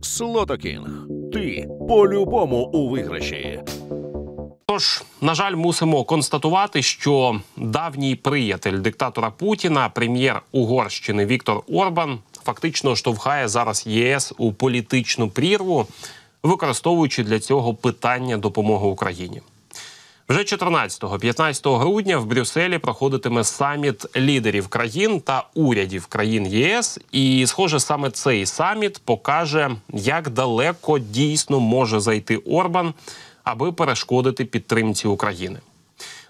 Слотокінг. Ти по-любому у виграші. Тож, на жаль, мусимо констатувати, що давній приятель диктатора Путіна, прем'єр Угорщини Віктор Орбан, фактично штовхає зараз ЄС у політичну прірву, використовуючи для цього питання допомоги Україні. Вже 14-15 грудня в Брюсселі проходитиме саміт лідерів країн та урядів країн ЄС. І, схоже, саме цей саміт покаже, як далеко дійсно може зайти Орбан, аби перешкодити підтримці України.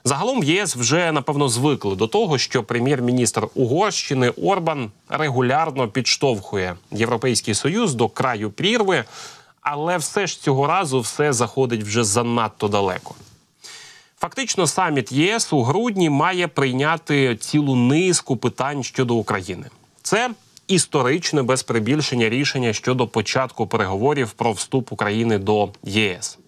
Загалом в ЄС вже напевно звикли до того, що прем'єр-міністр Угорщини Орбан регулярно підштовхує Європейський Союз до краю прірви, але все ж цього разу все заходить вже занадто далеко. Фактично, саміт ЄС у грудні має прийняти цілу низку питань щодо України. Це історичне без прибільшення рішення щодо початку переговорів про вступ України до ЄС.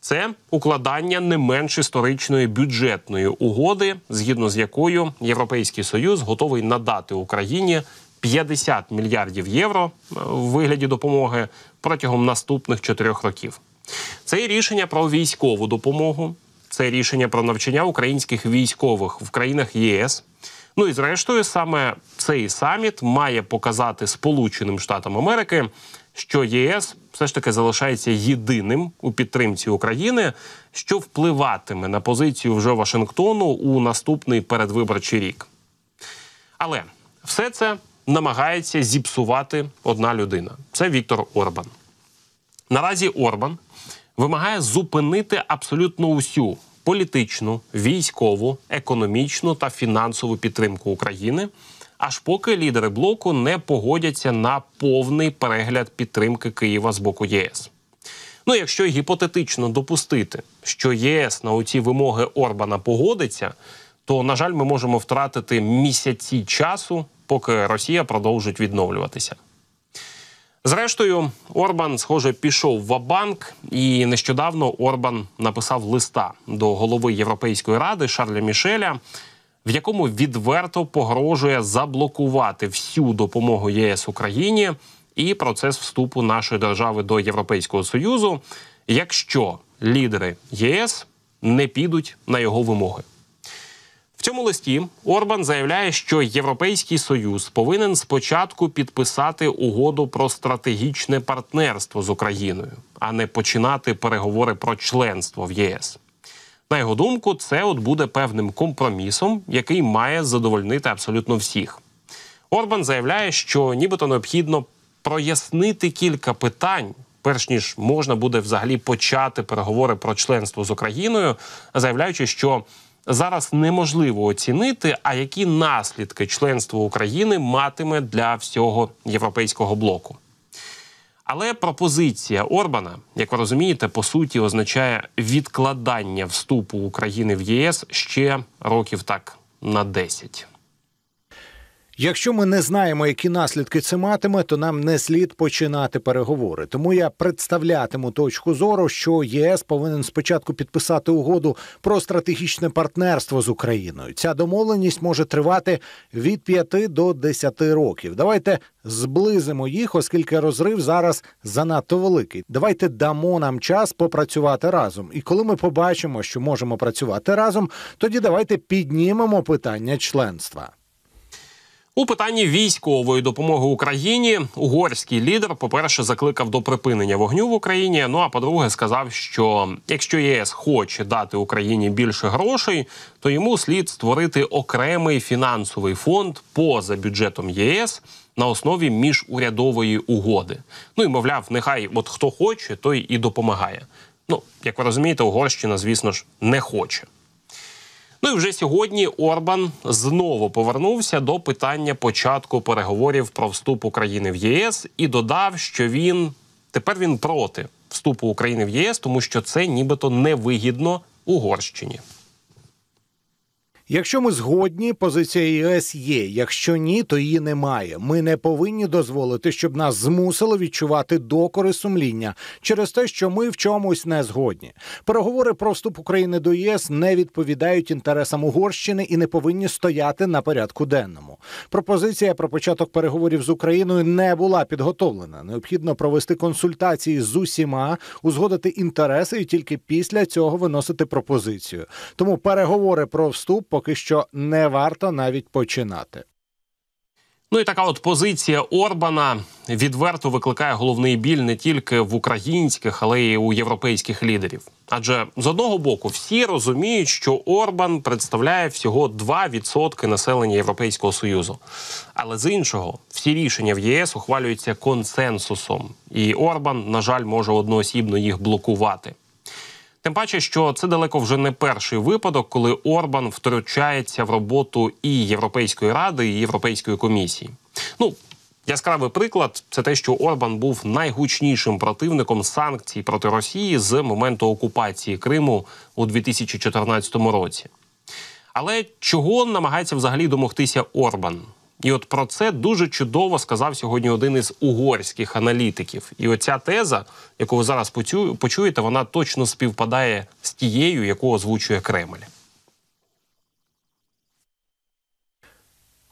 Це укладання не менш історичної бюджетної угоди, згідно з якою Європейський Союз готовий надати Україні 50 мільярдів євро в е, вигляді допомоги протягом наступних чотирьох років. Це і рішення про військову допомогу, це рішення про навчання українських військових в країнах ЄС. Ну і зрештою, саме цей саміт має показати Сполученим Штатам Америки, що ЄС все ж таки залишається єдиним у підтримці України, що впливатиме на позицію вже Вашингтону у наступний передвиборчий рік. Але все це намагається зіпсувати одна людина. Це Віктор Орбан. Наразі Орбан вимагає зупинити абсолютно усю політичну, військову, економічну та фінансову підтримку України. Аж поки лідери блоку не погодяться на повний перегляд підтримки Києва з боку ЄС. Ну, якщо гіпотетично допустити, що ЄС на оці вимоги Орбана погодиться, то на жаль, ми можемо втратити місяці часу, поки Росія продовжить відновлюватися. Зрештою, Орбан, схоже, пішов в банк і нещодавно Орбан написав листа до голови Європейської ради Шарля Мішеля, в якому відверто погрожує заблокувати всю допомогу ЄС Україні і процес вступу нашої держави до Європейського союзу, якщо лідери ЄС не підуть на його вимоги цьому листі Орбан заявляє, що Європейський союз повинен спочатку підписати угоду про стратегічне партнерство з Україною, а не починати переговори про членство в ЄС. На його думку, це от буде певним компромісом, який має задовольнити абсолютно всіх. Орбан заявляє, що нібито необхідно прояснити кілька питань, перш ніж можна буде взагалі почати переговори про членство з Україною, заявляючи, що зараз неможливо оцінити, а які наслідки членство України матиме для всього європейського блоку. Але пропозиція Орбана, як ви розумієте, по суті означає відкладання вступу України в ЄС ще років так на 10. Якщо ми не знаємо, які наслідки це матиме, то нам не слід починати переговори. Тому я представлятиму точку зору, що ЄС повинен спочатку підписати угоду про стратегічне партнерство з Україною. Ця домовленість може тривати від 5 до 10 років. Давайте зблизимо їх, оскільки розрив зараз занадто великий. Давайте дамо нам час попрацювати разом. І коли ми побачимо, що можемо працювати разом, тоді давайте піднімемо питання членства. У питанні військової допомоги Україні угорський лідер, по перше, закликав до припинення вогню в Україні. Ну а по-друге, сказав, що якщо ЄС хоче дати Україні більше грошей, то йому слід створити окремий фінансовий фонд поза бюджетом ЄС на основі міжурядової угоди. Ну і мовляв, нехай от хто хоче, той і допомагає. Ну як ви розумієте, Угорщина, звісно ж, не хоче. Ну і вже сьогодні Орбан знову повернувся до питання початку переговорів про вступ України в ЄС і додав, що він тепер він проти вступу України в ЄС, тому що це нібито невигідно Угорщині. Якщо ми згодні, позиція ЄС є. Якщо ні, то її немає. Ми не повинні дозволити, щоб нас змусило відчувати докори сумління через те, що ми в чомусь не згодні. Переговори про вступ України до ЄС не відповідають інтересам Угорщини і не повинні стояти на порядку денному. Пропозиція про початок переговорів з Україною не була підготовлена. Необхідно провести консультації з усіма, узгодити інтереси і тільки після цього виносити пропозицію. Тому переговори про вступ поки що не варто навіть починати. Ну і така от позиція Орбана відверто викликає головний біль не тільки в українських, але й у європейських лідерів. Адже з одного боку всі розуміють, що Орбан представляє всього 2% населення Європейського союзу, але з іншого всі рішення в ЄС ухвалюються консенсусом, і Орбан, на жаль, може одноосібно їх блокувати. Тим паче, що це далеко вже не перший випадок, коли Орбан втручається в роботу і Європейської ради, і Європейської комісії. Ну яскравий приклад це те, що Орбан був найгучнішим противником санкцій проти Росії з моменту окупації Криму у 2014 році. Але чого намагається взагалі домогтися Орбан? І от про це дуже чудово сказав сьогодні один із угорських аналітиків. І оця теза, яку ви зараз почуєте, вона точно співпадає з тією, яку озвучує Кремль.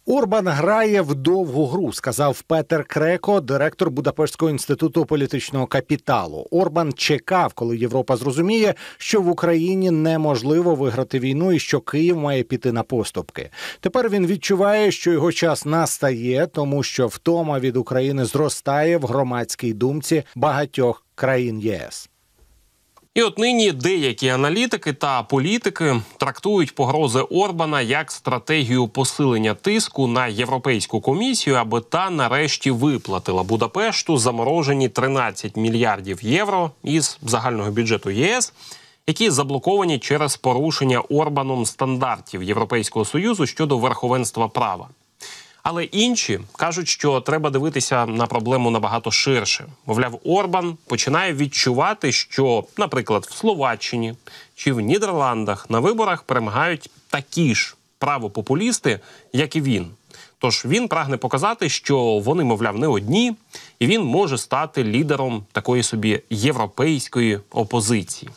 Орбан грає в довгу гру, сказав Петер Креко, директор Будапештського інституту політичного капіталу. Орбан чекав, коли Європа зрозуміє, що в Україні неможливо виграти війну і що Київ має піти на поступки. Тепер він відчуває, що його час настає, тому що втома від України зростає в громадській думці багатьох країн ЄС. І от нині деякі аналітики та політики трактують погрози Орбана як стратегію посилення тиску на європейську комісію, аби та нарешті виплатила Будапешту заморожені 13 мільярдів євро із загального бюджету ЄС, які заблоковані через порушення Орбаном стандартів Європейського союзу щодо верховенства права. Але інші кажуть, що треба дивитися на проблему набагато ширше. Мовляв, Орбан починає відчувати, що, наприклад, в Словаччині чи в Нідерландах на виборах перемагають такі ж правопопулісти, як і він. Тож він прагне показати, що вони, мовляв, не одні, і він може стати лідером такої собі європейської опозиції.